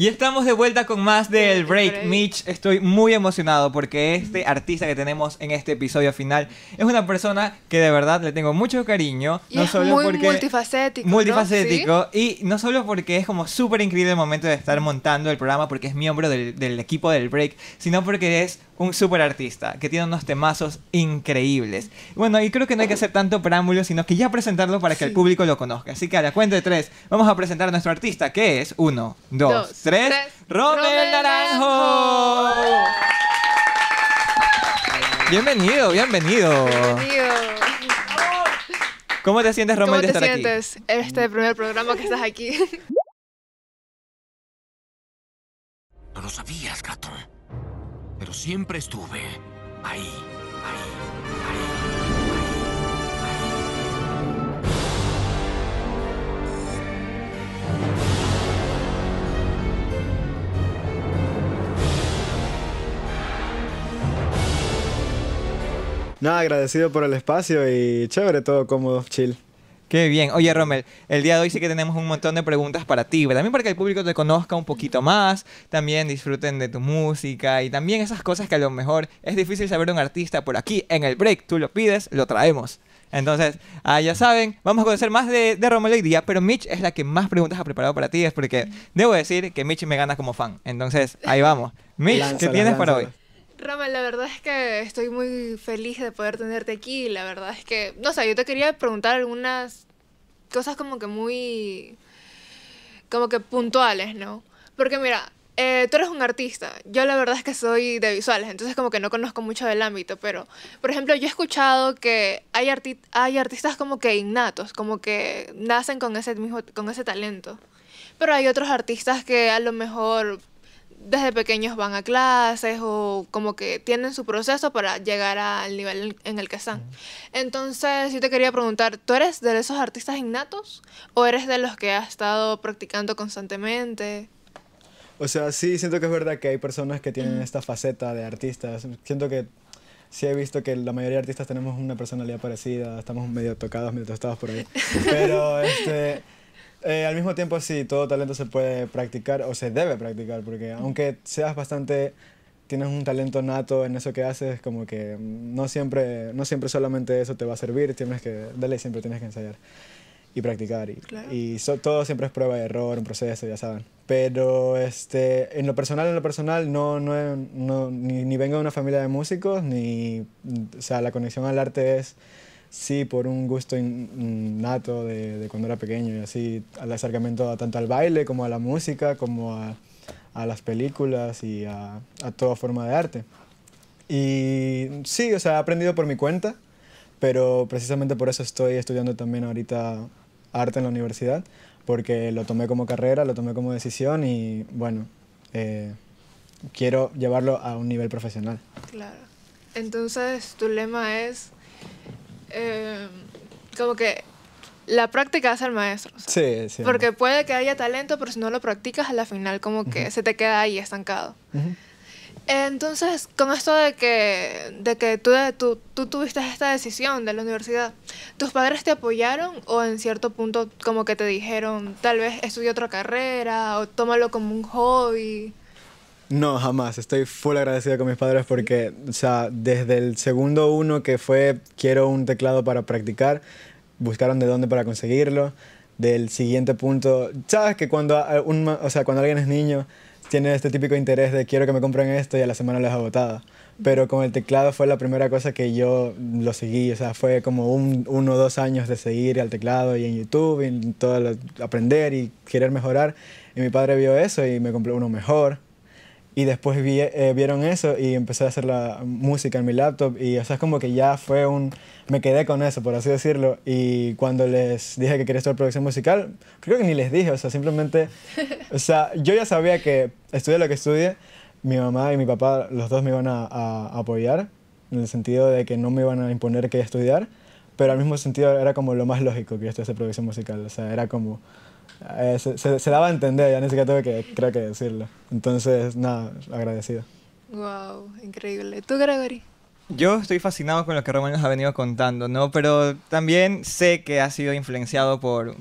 Y estamos de vuelta con más del break. Mitch, estoy muy emocionado porque este artista que tenemos en este episodio final es una persona que de verdad le tengo mucho cariño. Y es muy multifacético. Multifacético. Y no solo porque es como súper increíble el momento de estar montando el programa porque es miembro del, equipo del break, sino porque es un súper artista que tiene unos temazos increíbles. Bueno, y creo que no hay que hacer tanto preámbulo, sino que ya presentarlo para que el público lo conozca. Así que a la cuenta de tres, vamos a presentar a nuestro artista, que es uno, dos. tres. Romel Naranjo. Bienvenido, bienvenido. Bienvenido. ¿Cómo te sientes, Romel, ¿Cómo de estar te sientes? es Este primer programa que estás aquí. No lo sabías, gato. Pero siempre estuve ahí, ahí. Nada, agradecido por el espacio y chévere, todo cómodo, chill. Qué bien. Oye, Rommel, el día de hoy sí que tenemos un montón de preguntas para ti, pero también para que el público te conozca un poquito más, también disfruten de tu música y también esas cosas que a lo mejor es difícil saber un artista por aquí en el break. Tú lo pides, lo traemos. Entonces, ah, ya saben, vamos a conocer más de, de Rommel hoy día, pero Mitch es la que más preguntas ha preparado para ti, es porque debo decir que Mitch me gana como fan. Entonces, ahí vamos. Mitch, ¿qué tienes para hoy? Rama, la verdad es que estoy muy feliz de poder tenerte aquí. La verdad es que, no sé, yo te quería preguntar algunas cosas como que muy, como que puntuales, ¿no? Porque mira, eh, tú eres un artista, yo la verdad es que soy de visuales, entonces como que no conozco mucho del ámbito, pero por ejemplo yo he escuchado que hay, hay artistas como que innatos, como que nacen con ese, con ese talento, pero hay otros artistas que a lo mejor desde pequeños van a clases o como que tienen su proceso para llegar al nivel en el que están. Entonces, yo te quería preguntar, ¿tú eres de esos artistas innatos o eres de los que has estado practicando constantemente? O sea, sí, siento que es verdad que hay personas que tienen esta faceta de artistas. Siento que sí he visto que la mayoría de artistas tenemos una personalidad parecida, estamos medio tocados, medio tostados por ahí. Pero este... Eh, al mismo tiempo, sí, todo talento se puede practicar o se debe practicar, porque aunque seas bastante, tienes un talento nato en eso que haces, como que no siempre, no siempre solamente eso te va a servir, tienes que, dale, siempre tienes que ensayar y practicar. Y, todo siempre es prueba y error, un proceso, ya saben. Pero este, en lo personal, en lo personal, no, ni, ni vengo de una familia de músicos, ni, o sea, la conexión al arte es sí por un gusto innato de, cuando era pequeño y así al acercamiento tanto al baile como a la música, como a, las películas y a, toda forma de arte. Y sí, o sea, he aprendido por mi cuenta, pero precisamente por eso estoy estudiando también ahorita arte en la universidad, porque lo tomé como carrera, lo tomé como decisión y bueno, eh, quiero llevarlo a un nivel profesional. Claro. Entonces, tu lema es eh, como que la práctica hace al maestro. Sí, sí. Porque puede que haya talento, pero si no lo practicas, a la final como que se te queda ahí estancado. Entonces, con esto de que, de que tú, tú, tuviste esta decisión de la universidad, ¿tus padres te apoyaron o en cierto punto como que te dijeron, tal vez estudie otra carrera o tómalo como un hobby? No, jamás. Estoy full agradecido con mis padres porque, o sea, desde el segundo uno que fue quiero un teclado para practicar, buscaron de dónde para conseguirlo. Del siguiente punto, sabes que cuando, o sea, cuando alguien es niño, tiene este típico interés de quiero que me compren esto y a la semana les agotado. Pero con el teclado fue la primera cosa que yo lo seguí, o sea, fue como un, uno o dos años de seguir al teclado y en YouTube y todo aprender y querer mejorar. Y mi padre vio eso y me compró uno mejor y después eh, vieron eso y empecé a hacer la música en mi laptop y o sea, es como que ya fue un... Me quedé con eso, por así decirlo. Y cuando les dije que quería estudiar producción musical, creo que ni les dije, o sea, simplemente... O sea, yo ya sabía que estudié lo que estudie, mi mamá y mi papá, los dos me iban a, a apoyar, en el sentido de que no me iban a imponer que estudiar, pero al mismo sentido era como lo más lógico que yo estudiase producción musical. O sea, era como eh, se, se, daba a entender, ya ni siquiera tuve que, creo que decirlo. Entonces, nada, agradecido. Wow, increíble. ¿Tú, Gregory? Yo estoy fascinado con lo que Román nos ha venido contando, ¿no? Pero también sé que ha sido influenciado por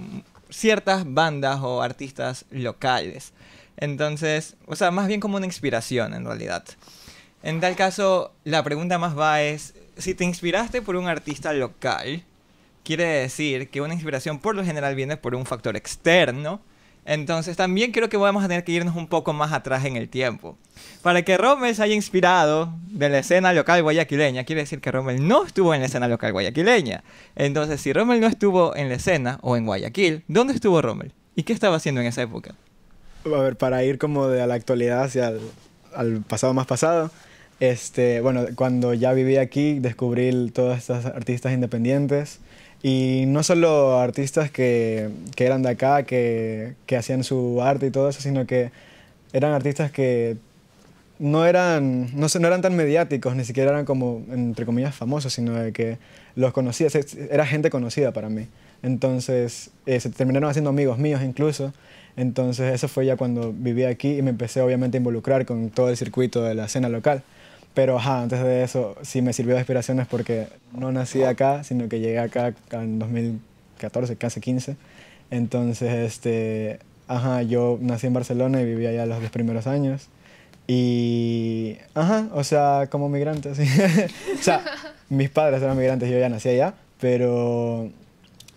ciertas bandas o artistas locales. Entonces, o sea, más bien como una inspiración en realidad. En tal caso, la pregunta más va es, si te inspiraste por un artista local, quiere decir que una inspiración por lo general viene por un factor externo. Entonces también creo que vamos a tener que irnos un poco más atrás en el tiempo. Para que Rommel se haya inspirado de la escena local guayaquileña, quiere decir que Rommel no estuvo en la escena local guayaquileña. Entonces, si Rommel no estuvo en la escena o en Guayaquil, ¿dónde estuvo Rommel? ¿Y qué estaba haciendo en esa época? A ver, para ir como de la actualidad hacia el, al pasado más pasado, este, bueno, cuando ya viví aquí descubrí todas estas artistas independientes y no solo artistas que, eran de acá, que, hacían su arte y todo eso, sino que eran artistas que no eran, tan mediáticos, ni siquiera eran como, entre comillas, famosos, sino que los conocía, era gente conocida para mí. Entonces, eh, se terminaron haciendo amigos míos incluso. Entonces, eso fue ya cuando viví aquí y me empecé obviamente a involucrar con todo el circuito de la escena local. Pero ajá, antes de eso sí me sirvió de inspiración es porque no nací acá, sino que llegué acá en 2014, casi 15. Entonces, este, ajá, yo nací en Barcelona y viví allá los dos primeros años. Y, ajá, o sea, como migrante, sí. o sea, mis padres eran migrantes, y yo ya nací allá, pero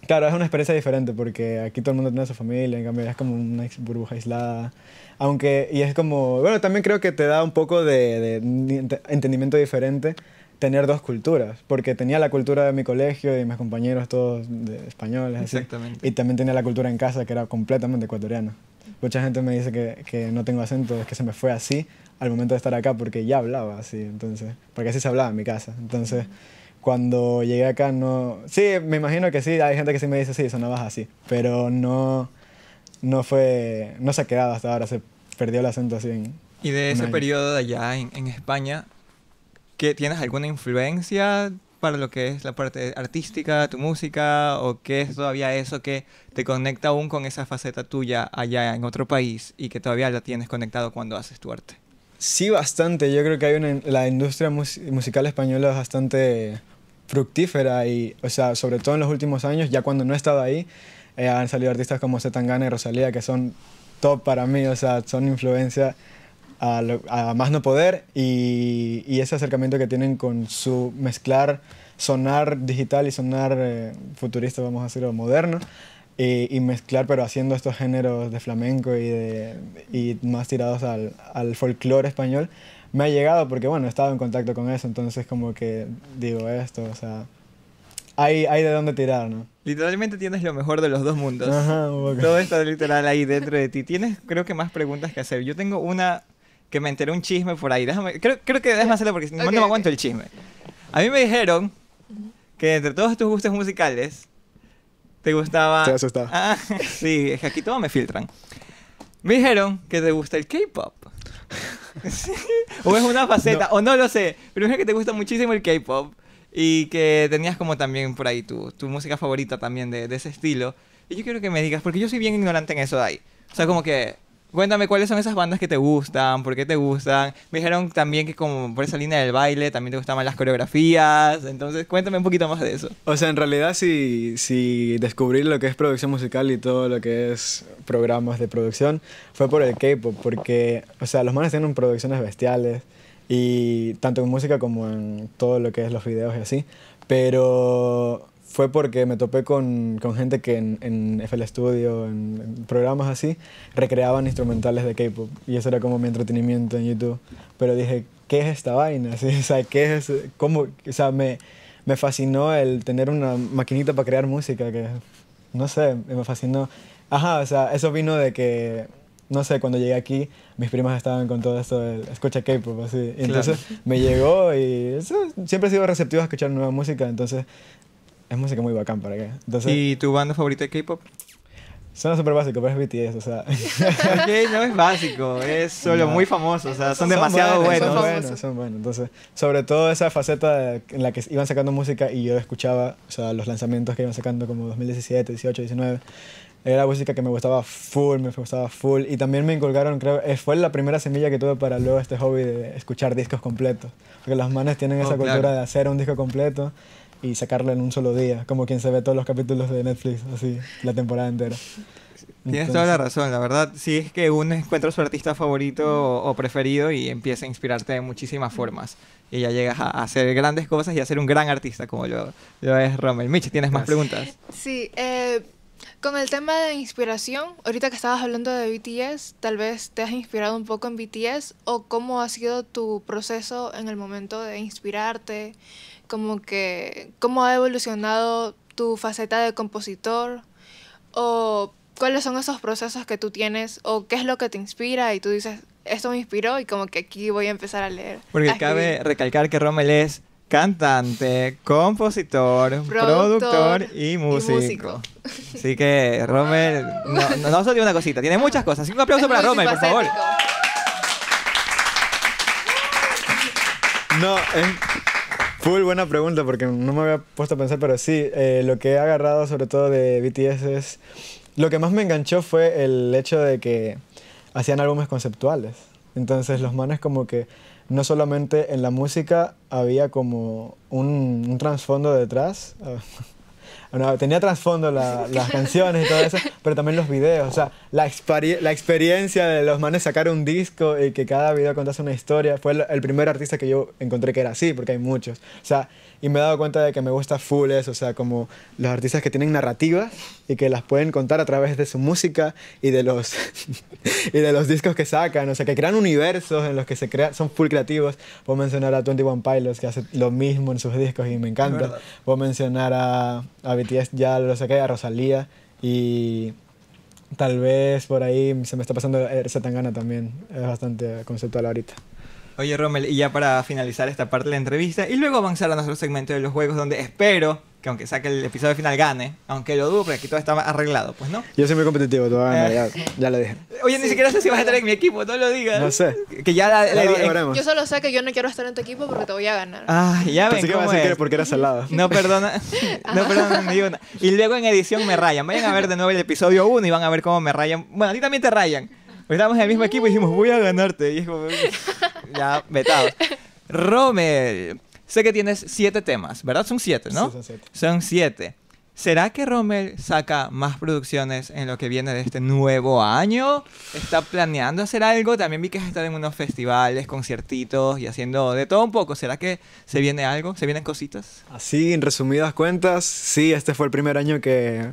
Claro, es una experiencia diferente porque aquí todo el mundo tiene su familia, en cambio es como una burbuja aislada. Aunque, y es como, bueno, también creo que te da un poco de, de entendimiento diferente tener dos culturas, porque tenía la cultura de mi colegio y mis compañeros todos de españoles. Así, Exactamente. y también tenía la cultura en casa que era completamente ecuatoriana. Mucha gente me dice que, no tengo acento, es que se me fue así al momento de estar acá porque ya hablaba así, entonces, porque así se hablaba en mi casa. Entonces cuando llegué acá no... Sí, me imagino que sí, hay gente que sí me dice, sí, sonabas así, pero no, no fue, no se ha quedado hasta ahora, se perdió el acento así. y de ese periodo de allá en, España, ¿qué, ¿tienes alguna influencia para lo que es la parte artística, tu música, o qué es todavía eso que te conecta aún con esa faceta tuya allá en otro país y que todavía la tienes conectado cuando haces tu arte? Sí, bastante. Yo creo que hay una, la industria musical española es bastante fructífera y, o sea, sobre todo en los últimos años, ya cuando no he estado ahí, eh, han salido artistas como Zetangana y Rosalía que son top para mí, o sea, son influencia a, más no poder y, ese acercamiento que tienen con su mezclar sonar digital y sonar eh, futurista, vamos a decirlo, moderno. Y, mezclar, pero haciendo estos géneros de flamenco y, más tirados al folclore español, me ha llegado porque, bueno, he estado en contacto con eso, entonces como que digo esto, o sea, hay, hay de dónde tirar, ¿no? Literalmente tienes lo mejor de los dos mundos. Ajá, Todo está literal ahí dentro de ti. Tienes, creo que, más preguntas que hacer. Yo tengo una que me enteré un chisme por ahí. Déjame, creo, creo que déjame hacerlo porque no me el chisme. A mí me dijeron que entre todos tus gustos musicales te gustaba... Te asustaba. Ah, sí, es que aquí todo me filtran. Me dijeron que te gusta el K-pop. o es una faceta, o no lo sé. Pero es que te gusta muchísimo el K-pop y que tenías como también por ahí tu, música favorita también de, de, ese estilo. Y yo quiero que me digas, porque yo soy bien ignorante en eso de ahí. O sea, como que Cuéntame cuáles son esas bandas que te gustan, por qué te gustan. Me dijeron también que como por esa línea del baile también te gustaban las coreografías. Entonces cuéntame un poquito más de eso. O sea, en realidad si, si descubrí lo que es producción musical y todo lo que es programas de producción fue por el K-Pop, porque, o sea, los manes tienen producciones bestiales y tanto en música como en todo lo que es los videos y así. Pero fue porque me topé con, con gente que en, en, FL Studio, en, programas así, recreaban instrumentales de K-pop. Y eso era como mi entretenimiento en YouTube. Pero dije, ¿qué es esta vaina? O sea, ¿qué es? ¿Cómo? O sea, me, me fascinó el tener una maquinita para crear música que, no sé, me fascinó. Ajá, o sea, eso vino de que no sé, cuando llegué aquí, mis primas estaban con todo esto de escucha K-pop, así. Y entonces me llegó y eso, siempre he sido receptivo a escuchar nueva música, entonces es música muy bacán para que. Entonces, ¿Y tu banda favorita de K-pop? Suena súper básico, pero es BTS, o sea. ok, no es básico, es solo muy famoso, o sea, son, demasiado buenos. Son buenos, son buenos. Entonces, sobre todo esa faceta en la que iban sacando música y yo escuchaba, o sea, los lanzamientos que iban sacando como 2017, 18, 19. Era música que me gustaba full, me gustaba full. Y también me inculcaron, creo, eh, fue la primera semilla que tuve para luego este hobby de escuchar discos completos. Porque las manes tienen esa oh, cultura de hacer un disco completo y sacarlo en un solo día, como quien se ve todos los capítulos de Netflix, así, la temporada entera. Tienes toda la razón, la verdad. sí es que uno encuentra su artista favorito o, preferido y empieza a inspirarte de muchísimas formas. Y ya llegas a, hacer grandes cosas y a ser un gran artista, como yo. es Rommel. Michi, ¿tienes más preguntas? Sí, eh, con el tema de inspiración, ahorita que estabas hablando de BTS, tal vez te has inspirado un poco en BTS o cómo ha sido tu proceso en el momento de inspirarte como que cómo ha evolucionado tu faceta de compositor o cuáles son esos procesos que tú tienes o qué es lo que te inspira y tú dices, esto me inspiró y como que aquí voy a empezar a leer. Porque cabe recalcar que Rommel es cantante, compositor, productor, y, músico. Así que Rommel, no, solo tiene una cosita, tiene muchas cosas. un aplauso para Rommel, por favor. No, es, Full buena pregunta porque no me había puesto a pensar, pero sí, eh, lo que he agarrado sobre todo de BTS es... Lo que más me enganchó fue el hecho de que hacían álbumes conceptuales. Entonces los manes como que no solamente en la música había como un trasfondo detrás, tenía trasfondo las canciones y todo eso, pero también los videos. O sea, la, la experiencia de los manes sacar un disco y que cada video contase una historia. Fue el, primer artista que yo encontré que era así, porque hay muchos. O sea, y me he dado cuenta de que me gusta full O sea, como los artistas que tienen narrativas y que las pueden contar a través de su música y de los, y de los discos que sacan, o sea, que crean universos en los que se crean, son full creativos. Puedo mencionar a 21 Pilots, que hace lo mismo en sus discos y me encanta. Puedo mencionar a, a BTS, ya lo saqué, a Rosalía y tal vez por ahí se me está pasando Zetangana también, es bastante conceptual ahorita. Oye, Rommel, y ya para finalizar esta parte de la entrevista y luego avanzar a nuestro segmento de los juegos, donde espero que aunque saque el episodio final gane, aunque lo dudo, porque aquí todo está arreglado, pues, ¿no? Yo soy muy competitivo, tú vas a ganar, ya, lo dije. Oye, ni siquiera sé si vas a estar en mi equipo, no lo digas. No sé. Que ya la, la, Yo solo sé que yo no quiero estar en tu equipo porque te voy a ganar. Ah, ya ven Así que vas a decir que porque eras al lado No, perdona. no, perdona, ni una. Y luego en edición me rayan. Vayan a ver de nuevo el episodio 1 y van a ver cómo me rayan. Bueno, a ti también te rayan. estábamos en el mismo equipo y dijimos, voy a ganarte. Y es como ya vetado. Rommel, sé que tienes siete temas, ¿verdad? Son siete, ¿no? son siete. Son ¿Será que Rommel saca más producciones en lo que viene de este nuevo año? ¿Está planeando hacer algo? También vi que está en unos festivales, conciertitos y haciendo de todo un poco. ¿Será que se viene algo? ¿Se vienen cositas? Así, en resumidas cuentas, sí, este fue el primer año que,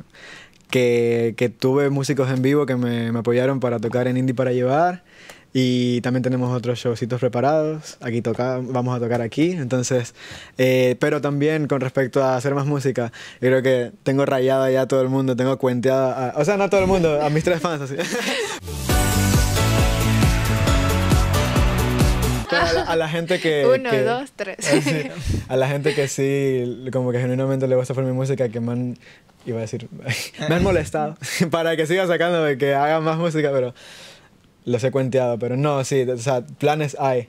que, tuve músicos en vivo que me, me apoyaron para tocar en Indie para Llevar. Y también tenemos otros showcitos preparados. Aquí toca, vamos a tocar aquí. Entonces, eh, pero también con respecto a hacer más música, creo que tengo rayada ya a todo el mundo, tengo cuenteada, o sea, no a todo el mundo, a mis tres fans así. A la, gente que... Uno, dos, tres. a la gente que sí, como que genuinamente le gusta por mi música, que me han... Iba a decir... Me han molestado para que siga sacando, que haga más música, pero lo he cuenteado, pero no, sí, o sea, planes hay.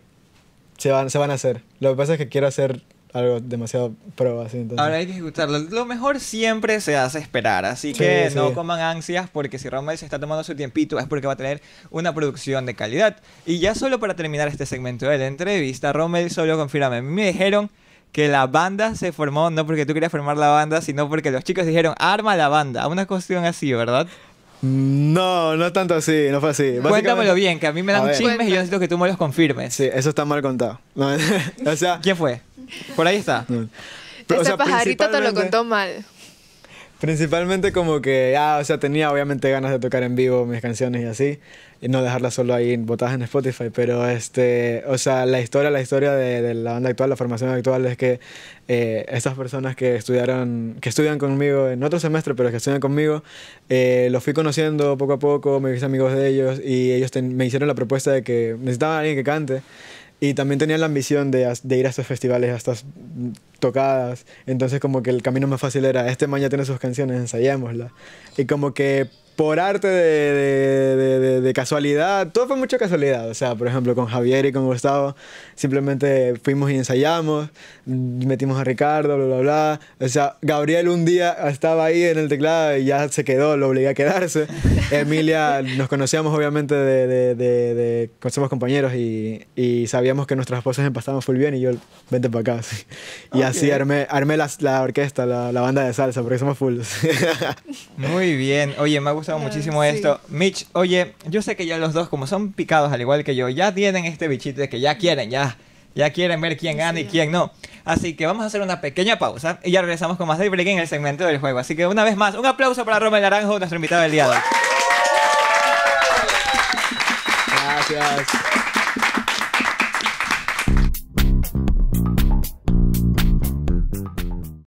Se van, se van a hacer. Lo que pasa es que quiero hacer algo demasiado pro, Ahora hay que escucharlo. Lo mejor siempre se hace esperar, así que no coman ansias porque si Rommel se está tomando su tiempito es porque va a tener una producción de calidad. Y ya solo para terminar este segmento de la entrevista, Rommel solo confírame, me dijeron que la banda se formó no porque tú querías formar la banda, sino porque los chicos dijeron, arma la banda, una cuestión así, ¿verdad? No, no tanto así, no fue así. Cuéntamelo bien, que a mí me dan chismes y yo necesito que tú me los confirmes. Sí, eso está mal contado. ¿Quién fue? Por ahí está. Ese pajarito te lo contó mal. Principalmente como que, ya ah, o sea, tenía obviamente ganas de tocar en vivo mis canciones y así, y no dejarlas solo ahí botadas en Spotify, pero este, o sea, la historia, la historia de, la banda actual, la formación actual es que eh, estas personas que estudiaron, que estudian conmigo en otro semestre, pero que estudian conmigo, eh, los fui conociendo poco a poco, me hice amigos de ellos y ellos me hicieron la propuesta de que necesitaban a alguien que cante. Y también tenía la ambición de, ir a estos festivales, a estas tocadas. Entonces como que el camino más fácil era, este mañana tiene sus canciones, ensayémoslas. Y como que por arte de, casualidad, todo fue mucha casualidad. O sea, por ejemplo, con Javier y con Gustavo, simplemente fuimos y ensayamos, metimos a Ricardo, bla, bla, bla. O sea, Gabriel un día estaba ahí en el teclado y ya se quedó, lo obligué a quedarse. Emilia, nos conocíamos obviamente de, somos compañeros y, sabíamos que nuestras voces empastaban full bien y yo, vente para acá. Y así armé, armé la, la orquesta, la, banda de salsa, porque somos full. Muy bien. Oye, me gustado muchísimo esto. Mitch, oye, yo sé que ya los dos, como son picados al igual que yo, ya tienen este bichito de que ya quieren, ya, ya quieren ver quién gana y quién no. Así que vamos a hacer una pequeña pausa y ya regresamos con más de en el segmento del juego. Así que una vez más, un aplauso para Romel Naranjo, nuestro invitado del día de hoy. Gracias.